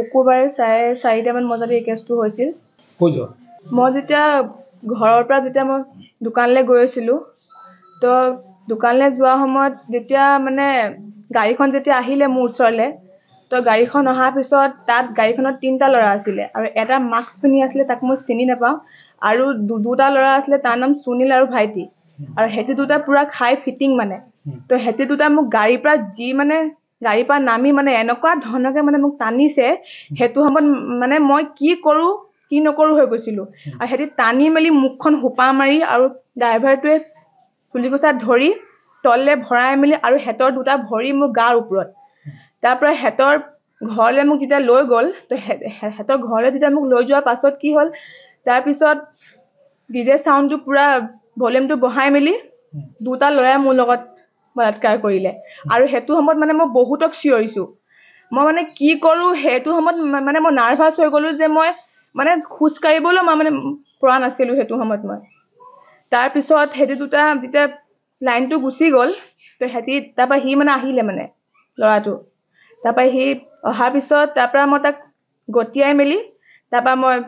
শুকুৰবাৰে চাৰে চাৰিটামান বজাতে এই কেছটো হৈছিল মই যেতিয়া ঘৰৰ পৰা যেতিয়া মই দোকানলৈ গৈ গৈছিলোঁ তো দোকানলৈ যোৱা সময়ত যেতিয়া মানে গাড়ীখন যেতিয়া আহিলে মোৰ ওচৰলৈ তো গাড়ীখন অহাৰ পিছত তাত গাড়ীখনত তিনিটা ল'ৰা আছিলে আৰু এটা মাস্ক পিন্ধি আছিলে তাক মই চিনি নাপাওঁ আৰু দুটা ল'ৰা আছিলে তাৰ নাম সুনীল আৰু ভাইটি আৰু সিহঁতি দুটা পূৰা খাই ফিটিং মানে তো সিহঁতি দুটা মোক গাড়ীৰ পৰা যি মানে গাড়ীৰ পৰা নামি মানে এনেকুৱা ধৰণকে মানে মোক টানিছে সেইটো সময়ত মানে মই কি কৰোঁ কি নকৰোঁ হৈ গৈছিলোঁ আৰু সিহঁতি টানি মেলি মুখখন সোপা মাৰি আৰু ড্ৰাইভাৰটোৱে খুলিকোচাত ধৰি তললৈ ভৰাই মেলি আৰু সিহঁতৰ দুটা ভৰি মোৰ গাৰ ওপৰত তাৰ পৰা সিহঁতৰ ঘৰলৈ মোক যেতিয়া লৈ গ'ল তো সিহঁতৰ ঘৰলৈ যেতিয়া মোক লৈ যোৱাৰ পাছত কি হ'ল তাৰপিছত ডি জে চাউণ্ডটো পূৰা ভলিউমটো বঢ়াই মেলি দুটা ল'ৰাই মোৰ লগত বলাৎকাৰ কৰিলে আৰু সেইটো সময়ত মানে মই বহুতক চিঞৰিছো মই মানে কি কৰো সেইটো সময়ত মানে মই নাৰ্ভাছ হৈ গলো যে মই মানে খোজকাঢ়িবলৈও মই মানে পৰা নাছিলো সেইটো সময়ত মই তাৰপিছত সেইটো দুটা যেতিয়া লাইনটো গুচি গ'ল তো সিহঁতি তাৰপৰা সি মানে আহিলে মানে ল'ৰাটো তাৰপৰা সি অহাৰ পিছত তাৰপৰা মই তাক গতিয়াই মেলি তাৰপৰা মই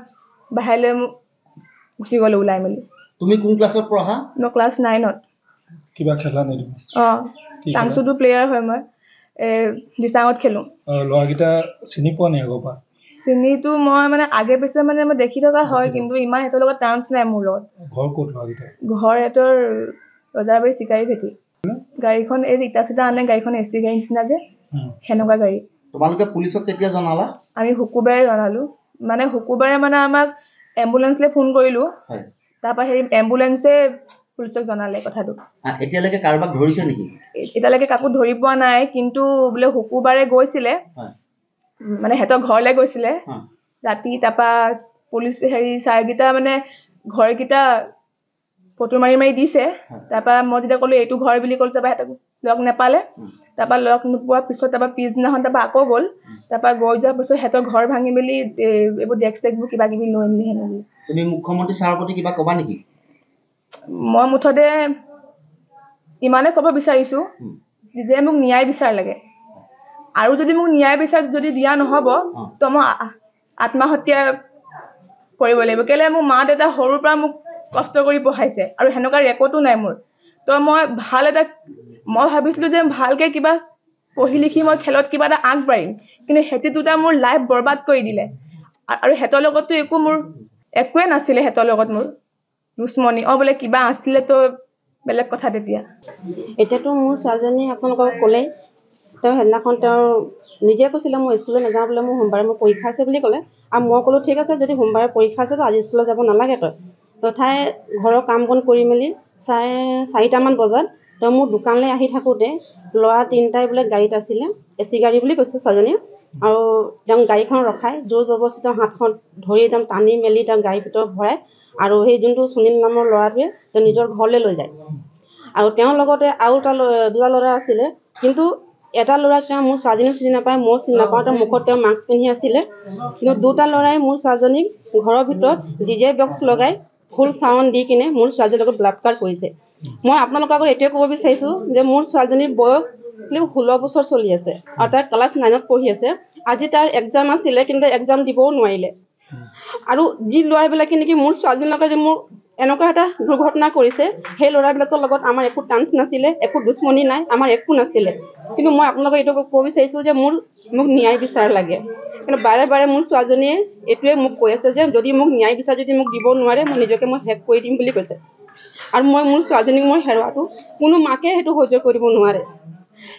বাহিৰলৈ গুচি গলো ওলাই মেলি কোন ক্লাছত পঢ়া মই ক্লাছ নাইনত কিবা খেলা নাই দেখোন অঁ টাংচুটো প্লেয়াৰ হয় মই দিচাঙত খেলোঁ ল'ৰাকেইটা চিনি পোৱা নাই আগৰ পৰা চিনিটো মই মানে আগে পিছে মানে মই দেখি থকা হয় কিন্তু ইমান সিহঁতৰ লগত টান্স নাই মোৰ লগত ঘৰ ক'ত ল'ৰাকেইটা ঘৰ সিহঁতৰ ৰজাবাৰী চিকাৰী ভেটি গাড়ীখন এই ৰিটা চিটা আনে গাড়ীখন এ চি গাড়ী যে সেনেকুৱা গাড়ী তোমালোকে পুলিচক কেতিয়া জনালা আমি শুকুৰবাৰে জনালোঁ মানে শুকুৰবাৰে মানে আমাক এম্বুলেঞ্চলৈ ফোন কৰিলোঁ তাৰপৰা সেই এম্বুলেঞ্চে পুলিচক জনালে কথাটো এতিয়ালৈকে কাৰোবাক ধৰিছে নেকি এতিয়ালৈকে কাকো ধৰি পোৱা নাই কিন্তু বোলে শুকুৰবাৰে গৈছিলে মানে সিহঁতৰ ঘৰলৈ গৈছিলে ৰাতি তাৰপৰা পুলিচ হেৰি ছাৰকেইটা মানে ঘৰকেইটা ফটো মাৰি মাৰি দিছে তাৰপৰা মই যেতিয়া কলো এইটো ঘৰ বুলি কলো তাৰপৰা সিহঁতক লগ নেপালে তাৰপৰা লগ নোপোৱাৰ পিছত তাৰপৰা পিছদিনাখন তাৰপৰা আকৌ গ'ল তাৰপৰা গৈ যোৱাৰ পিছত সিহঁতৰ ঘৰ ভাঙি মেলি এইবোৰ ডেক্স চেকবোৰ কিবা কিবি লৈ মেলি তুমি মুখ্যমন্ত্ৰী ছাৰৰ প্ৰতি কিবা ক'বা নেকি মই মুঠতে ইমানে ক'ব বিচাৰিছো যে মোক ন্যায় বিচাৰ লাগে আৰু যদি মোক ন্যায় বিচাৰ যদি দিয়া নহ'ব ত' মই আত্মহত্যা কৰিব লাগিব কেলে মোৰ মা দেউতা সৰুৰ পৰা মোক কষ্ট কৰি পঢ়াইছে আৰু সেনেকুৱা ৰেকৰ্ডো নাই মোৰ ত' মই ভাল এটা মই ভাবিছিলোঁ যে ভালকে কিবা পঢ়ি লিখি মই খেলত কিবা এটা আগবাঢ়িম কিন্তু সিহঁতে দুটা মোৰ লাইফ বৰবাদ কৰি দিলে আৰু সিহঁতৰ লগততো একো মোৰ একোৱে নাছিলে সিহঁতৰ লগত মোৰ ৰুচমণি অ বোলে কিবা আছিলেতো বেলেগ কথা তেতিয়া এতিয়াতো মোৰ ছোৱালীজনীয়ে আপোনালোকক ক'লে তেওঁ সেইদিনাখন তেওঁ নিজে কৈছিলে মই স্কুললৈ নাযাওঁ বোলে মোৰ সোমবাৰে মোৰ পৰীক্ষা আছে বুলি ক'লে আৰু মই ক'লোঁ ঠিক আছে যদি সোমবাৰে পৰীক্ষা আছে তো আজি স্কুললৈ যাব নালাগে তই তথাই ঘৰৰ কাম বন কৰি মেলি চাৰে চাৰিটামান বজাত তেওঁ মোৰ দোকানলৈ আহি থাকোঁতে ল'ৰা তিনিটাই বোলে গাড়ীত আছিলে এ চি গাড়ী বুলি কৈছে ছোৱালীজনীয়ে আৰু তেওঁ গাড়ীখন ৰখাই জোৰ জবৰচিত হাতখন ধৰি একদম টানি মেলি তেওঁ গাড়ীৰ ভিতৰত ভৰাই আৰু সেই যোনটো সুনীল নামৰ ল'ৰাটোৱে তেওঁ নিজৰ ঘৰলৈ লৈ যায় আৰু তেওঁৰ লগতে আৰু এটা দুটা ল'ৰা আছিলে কিন্তু এটা ল'ৰাক তেওঁ মোৰ ছোৱালীজনীক চিনি নাপায় মই চিনি নাপাওঁ তেওঁ মুখত তেওঁ মাস্ক পিন্ধি আছিলে কিন্তু দুটা ল'ৰাই মোৰ ছোৱালীজনীক ঘৰৰ ভিতৰত ডি জে বক্স লগাই ফুল চাউন দি কিনে মোৰ ছোৱালীজনীৰ লগত বলাৎকাৰ কৰিছে মই আপোনালোকৰ আগত এইটোৱে ক'ব বিচাৰিছোঁ যে মোৰ ছোৱালীজনীৰ বয়স খালী ষোল্ল বছৰ চলি আছে আৰু তাই ক্লাছ নাইনত পঢ়ি আছে আজি তাৰ এক্সাম আছিলে কিন্তু এক্সাম দিবও নোৱাৰিলে আৰু যি ল'ৰাবিলাকে নেকি মোৰ ছোৱালীজনীলৈকে যে মোৰ এনেকুৱা এটা দুৰ্ঘটনা কৰিছে সেই ল'ৰাবিলাকৰ লগত আমাৰ একো টান্স নাছিলে একো দুশ্মনী নাই আমাৰ একো নাছিলে কিন্তু মই আপোনালোকক এইটো ক'ব বিচাৰিছো যে মোৰ মোক ন্যায় বিচাৰ লাগে কিন্তু বাৰে বাৰে মোৰ ছোৱালীজনীয়ে এইটোৱে মোক কৈ আছে যে যদি মোক ন্যায় বিচাৰ যদি মোক দিব নোৱাৰে মই নিজকে মই হেক কৰি দিম বুলি কৈছে আৰু মই মোৰ ছোৱালীজনীক মই হেৰুৱাটো কোনো মাকে সেইটো সহ্য কৰিব নোৱাৰে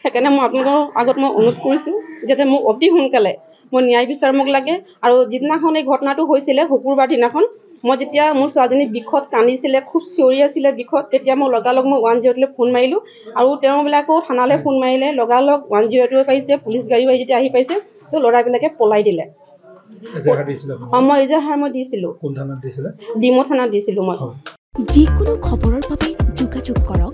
সেইকাৰণে মই আপোনালোকৰ আগত মই অনুৰোধ কৰিছো যাতে মোক অতি সোনকালে মই ন্যায় বিচাৰমক লাগে আৰু যিদিনাখন এই ঘটনাটো হৈছিলে শুকুৰবাৰ দিনাখন মই যেতিয়া মোৰ ছোৱালীজনী বিষত কান্দিছিলে খুব চিঞৰি আছিলে বিষত তেতিয়া মই লগালগ মই ওৱান জিৰ' টুলৈ ফোন মাৰিলোঁ আৰু তেওঁবিলাকেও থানালৈ ফোন মাৰিলে লগালগ ওৱান জিৰ' টুৱে পাইছে পুলিচ গাড়ীও আহি যেতিয়া আহি পাইছে তো ল'ৰাবিলাকে পলাই দিলে অঁ মই এজাহাৰ মই দিছিলোঁ ডিমো থানাত দিছিলোঁ মই যিকোনো খবৰৰ বাবে যোগাযোগ কৰক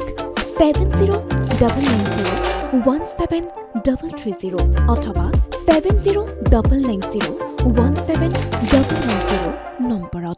seven zero' double nine zero' one seven double three zero' অথবা seven zero' double nine zero' one seven double nine zero' নম্বৰত